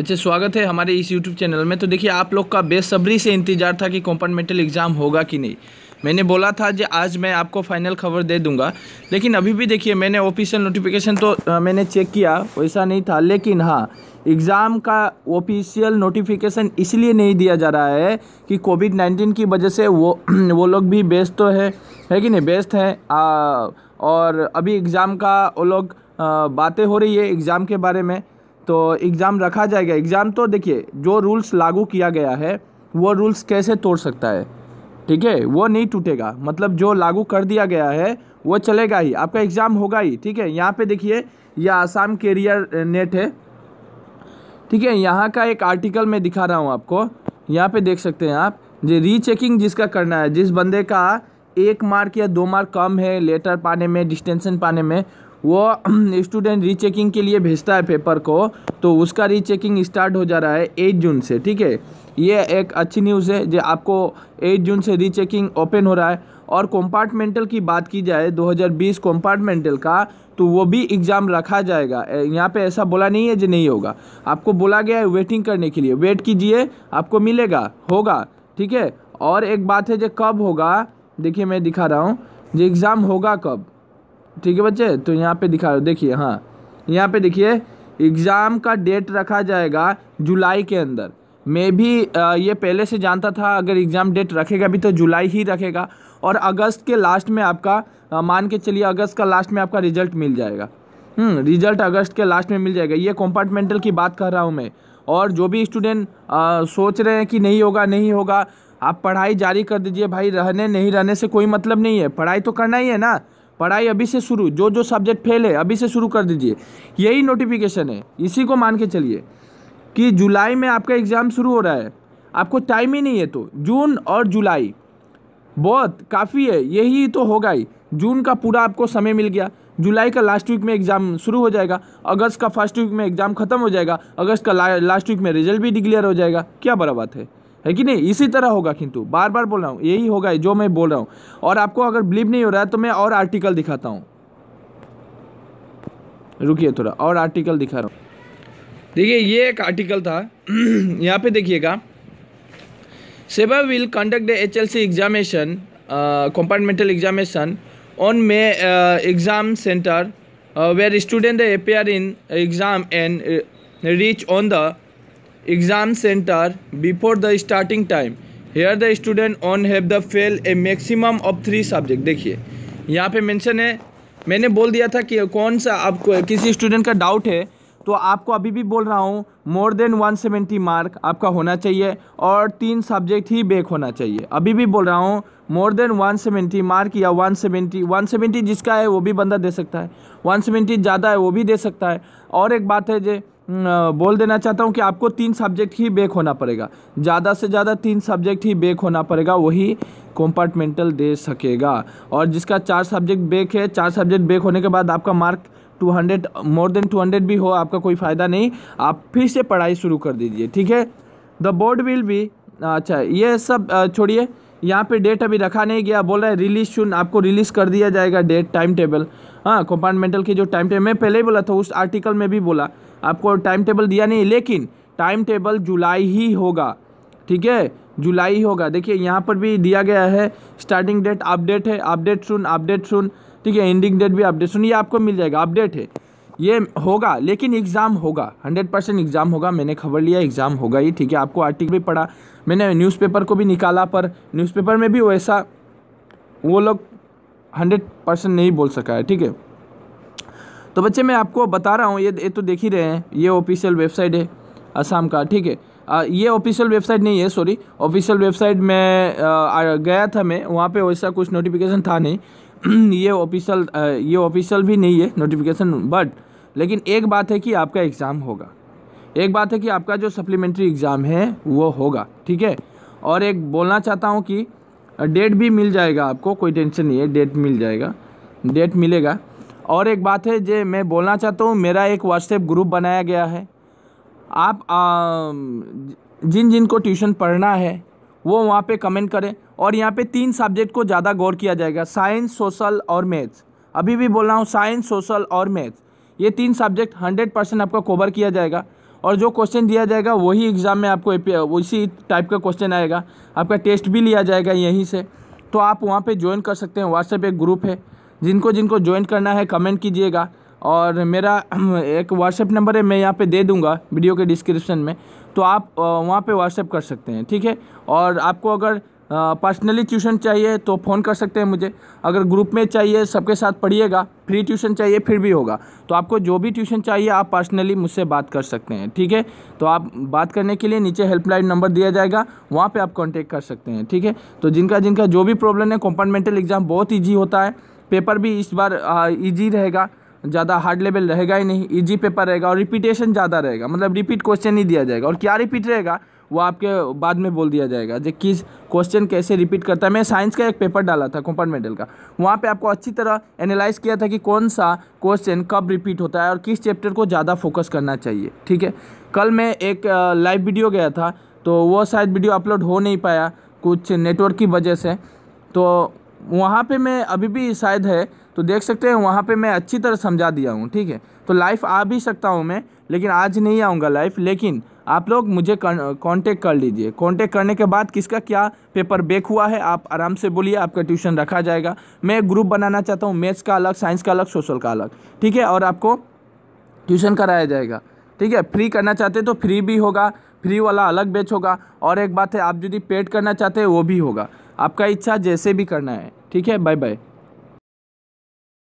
बच्चे स्वागत है हमारे इस यूट्यूब चैनल में तो देखिए आप लोग का बेसब्री से इंतजार था कि कॉम्पार्टमेंटल एग्ज़ाम होगा कि नहीं मैंने बोला था कि आज मैं आपको फाइनल खबर दे दूंगा लेकिन अभी भी देखिए मैंने ऑफिशियल नोटिफिकेशन तो आ, मैंने चेक किया वैसा नहीं था लेकिन हाँ एग्ज़ाम का ऑफिशियल नोटिफिकेशन इसलिए नहीं दिया जा रहा है कि कोविड नाइन्टीन की वजह से वो वो लोग भी बेस्ट तो है है कि नहीं बेस्ट है और अभी एग्ज़ाम का वो लोग बातें हो रही है एग्ज़ाम के बारे में तो एग्ज़ाम रखा जाएगा एग्ज़ाम तो देखिए जो रूल्स लागू किया गया है वो रूल्स कैसे तोड़ सकता है ठीक है वो नहीं टूटेगा मतलब जो लागू कर दिया गया है वो चलेगा ही आपका एग्ज़ाम होगा ही ठीक है यहाँ पे देखिए यह आसाम कैरियर नेट है ठीक है यहाँ का एक आर्टिकल मैं दिखा रहा हूँ आपको यहाँ पे देख सकते हैं आप री रीचेकिंग जिसका करना है जिस बंदे का एक मार्क या दो मार्क कम है लेटर पाने में डिस्टेंसन पाने में वो स्टूडेंट रीचेकिंग के लिए भेजता है पेपर को तो उसका रीचेकिंग स्टार्ट हो जा रहा है एट जून से ठीक है ये एक अच्छी न्यूज़ है जो आपको एट जून से रीचेकिंग ओपन हो रहा है और कंपार्टमेंटल की बात की जाए 2020 कंपार्टमेंटल का तो वो भी एग्ज़ाम रखा जाएगा यहाँ पे ऐसा बोला नहीं है जो नहीं होगा आपको बोला गया है वेटिंग करने के लिए वेट कीजिए आपको मिलेगा होगा ठीक है और एक बात है जो कब होगा देखिए मैं दिखा रहा हूँ जो एग्ज़ाम होगा कब ठीक है बच्चे तो यहाँ पे दिखा रहे देखिए हाँ यहाँ पे देखिए एग्ज़ाम का डेट रखा जाएगा जुलाई के अंदर मैं भी आ, ये पहले से जानता था अगर एग्ज़ाम डेट रखेगा भी तो जुलाई ही रखेगा और अगस्त के लास्ट में आपका आ, मान के चलिए अगस्त का लास्ट में आपका रिजल्ट मिल जाएगा हम्म रिजल्ट अगस्त के लास्ट में मिल जाएगा ये कंपार्टमेंटल की बात कर रहा हूँ मैं और जो भी स्टूडेंट सोच रहे हैं कि नहीं होगा नहीं होगा आप पढ़ाई जारी कर दीजिए भाई रहने नहीं रहने से कोई मतलब नहीं है पढ़ाई तो करना ही है ना पढ़ाई अभी से शुरू जो जो सब्जेक्ट फेल है अभी से शुरू कर दीजिए यही नोटिफिकेशन है इसी को मान के चलिए कि जुलाई में आपका एग्ज़ाम शुरू हो रहा है आपको टाइम ही नहीं है तो जून और जुलाई बहुत काफ़ी है यही तो होगा ही जून का पूरा आपको समय मिल गया जुलाई का लास्ट वीक में एग्ज़ाम शुरू हो जाएगा अगस्त का फर्स्ट वीक में एग्ज़ाम ख़त्म हो जाएगा अगस्त का ला, लास्ट वीक में रिजल्ट भी डिक्लेयर हो जाएगा क्या बड़ा बात है है कि नहीं इसी तरह होगा किंतु बार बार बोल रहा हूँ यही होगा जो मैं बोल रहा हूँ और आपको अगर बिलीव नहीं हो रहा है तो मैं और आर्टिकल दिखाता हूँ रुकिए थोड़ा और आर्टिकल दिखा रहा हूँ देखिए ये एक आर्टिकल था यहाँ पे देखिएगा SEBA will conduct the H L C examination compartmental examination on May exam centre where student appear in exam and reach on the exam center before the starting time here the student on have the fail a maximum of three subject देखिए यहाँ पे mention है मैंने बोल दिया था कि कौन सा आपको किसी स्टूडेंट का डाउट है तो आपको अभी भी बोल रहा हूँ more than one seventy mark आपका होना चाहिए और तीन सब्जेक्ट ही बेक होना चाहिए अभी भी बोल रहा हूँ more than one seventy mark या वन सेवेंटी वन सेवेंटी जिसका है वो भी बंदा दे सकता है वन सेवेंटी ज़्यादा है वो भी दे सकता है और एक बात है जे बोल देना चाहता हूँ कि आपको तीन सब्जेक्ट ही बेक होना पड़ेगा ज़्यादा से ज़्यादा तीन सब्जेक्ट ही बेक होना पड़ेगा वही कंपार्टमेंटल दे सकेगा और जिसका चार सब्जेक्ट बेक है चार सब्जेक्ट बेक होने के बाद आपका मार्क 200 मोर देन 200 भी हो आपका कोई फ़ायदा नहीं आप फिर से पढ़ाई शुरू कर दीजिए ठीक है द बोर्ड विल भी अच्छा ये सब छोड़िए यहाँ पे डेट अभी रखा नहीं गया बोल रहा है रिलीज शून आपको रिलीज़ कर दिया जाएगा डेट टाइम टेबल हाँ कंपार्टमेंटल की जो टाइम टेबल मैं पहले ही बोला था उस आर्टिकल में भी बोला आपको टाइम टेबल दिया नहीं लेकिन टाइम टेबल जुलाई ही होगा ठीक है जुलाई ही होगा देखिए यहाँ पर भी दिया गया है स्टार्टिंग डेट अपडेट है अपडेट सुन अपडेट सुन ठीक है एंडिंग डेट भी अपडेट सुन ये आपको मिल जाएगा अपडेट है ये होगा लेकिन एग्ज़ाम होगा हंड्रेड परसेंट एग्ज़ाम होगा मैंने खबर लिया एग्ज़ाम होगा ही ठीक है आपको आर्टिकल भी पढ़ा मैंने न्यूज़पेपर को भी निकाला पर न्यूज़पेपर में भी वैसा वो लोग हंड्रेड परसेंट नहीं बोल सका है ठीक है तो बच्चे मैं आपको बता रहा हूँ ये ये तो देख ही रहे हैं ये ऑफिशियल वेबसाइट है असम का ठीक है ये ऑफिशियल वेबसाइट नहीं है सॉरी ऑफिशियल वेबसाइट में आ, गया था मैं वहाँ पे वैसा कुछ नोटिफिकेशन था नहीं ये ऑफिशियल ये ऑफिशियल भी नहीं है नोटिफिकेशन बट लेकिन एक बात है कि आपका एग्ज़ाम होगा एक बात है कि आपका जो सप्लीमेंट्री एग्ज़ाम है वो होगा ठीक है और एक बोलना चाहता हूँ कि डेट भी मिल जाएगा आपको कोई टेंशन नहीं है डेट मिल जाएगा डेट मिलेगा और एक बात है जो मैं बोलना चाहता हूँ मेरा एक व्हाट्सएप ग्रुप बनाया गया है आप आ, जिन जिन को ट्यूशन पढ़ना है वो वहाँ पे कमेंट करें और यहाँ पे तीन सब्जेक्ट को ज़्यादा गौर किया जाएगा साइंस सोशल और मैथ्स अभी भी बोल रहा हूँ साइंस सोशल और मैथ्स ये तीन सब्जेक्ट हंड्रेड परसेंट आपका कवर किया जाएगा और जो क्वेश्चन दिया जाएगा वही एग्ज़ाम में आपको उसी टाइप का क्वेश्चन आएगा आपका टेस्ट भी लिया जाएगा यहीं से तो आप वहाँ पर ज्वाइन कर सकते हैं व्हाट्सएप एक ग्रुप है जिनको जिनको ज्वाइन करना है कमेंट कीजिएगा और मेरा एक व्हाट्सएप नंबर है मैं यहाँ पे दे दूँगा वीडियो के डिस्क्रिप्शन में तो आप वहाँ पे व्हाट्सएप कर सकते हैं ठीक है और आपको अगर पर्सनली ट्यूशन चाहिए तो फ़ोन कर सकते हैं मुझे अगर ग्रुप में चाहिए सबके साथ पढ़िएगा फ्री ट्यूशन चाहिए फिर भी होगा तो आपको जो भी ट्यूशन चाहिए आप पर्सनली मुझसे बात कर सकते हैं ठीक है तो आप बात करने के लिए नीचे हेल्पलाइन नंबर दिया जाएगा वहाँ पे आप कांटेक्ट कर सकते हैं ठीक है तो जिनका जिनका जो भी प्रॉब्लम है कॉम्पार्टमेंटल एग्ज़ाम बहुत ईजी होता है पेपर भी इस बार ईजी रहेगा ज़्यादा हार्ड लेवल रहेगा ही नहीं ईजी पेपर रहेगा और रिपीटेशन ज़्यादा रहेगा मतलब रिपीट क्वेश्चन ही दिया जाएगा और क्या रिपीट रहेगा वो आपके बाद में बोल दिया जाएगा जो किस क्वेश्चन कैसे रिपीट करता है मैं साइंस का एक पेपर डाला था मेडल का वहाँ पे आपको अच्छी तरह एनालाइज किया था कि कौन सा क्वेश्चन कब रिपीट होता है और किस चैप्टर को ज़्यादा फोकस करना चाहिए ठीक है कल मैं एक लाइव वीडियो गया था तो वो शायद वीडियो अपलोड हो नहीं पाया कुछ नेटवर्क की वजह से तो वहाँ पे मैं अभी भी शायद है तो देख सकते हैं वहाँ पे मैं अच्छी तरह समझा दिया हूँ ठीक है तो लाइफ आ भी सकता हूँ मैं लेकिन आज नहीं आऊँगा लाइफ लेकिन आप लोग मुझे कांटेक्ट कर लीजिए कांटेक्ट करने के बाद किसका क्या पेपर बेक हुआ है आप आराम से बोलिए आपका ट्यूशन रखा जाएगा मैं ग्रुप बनाना चाहता हूँ मैथ्स का अलग साइंस का अलग सोशल का अलग ठीक है और आपको ट्यूशन कराया जाएगा ठीक है फ्री करना चाहते तो फ्री भी होगा फ्री वाला अलग बेच होगा और एक बात है आप यदि पेड करना चाहते हैं वो भी होगा आपका इच्छा जैसे भी करना है ठीक है बाय बाय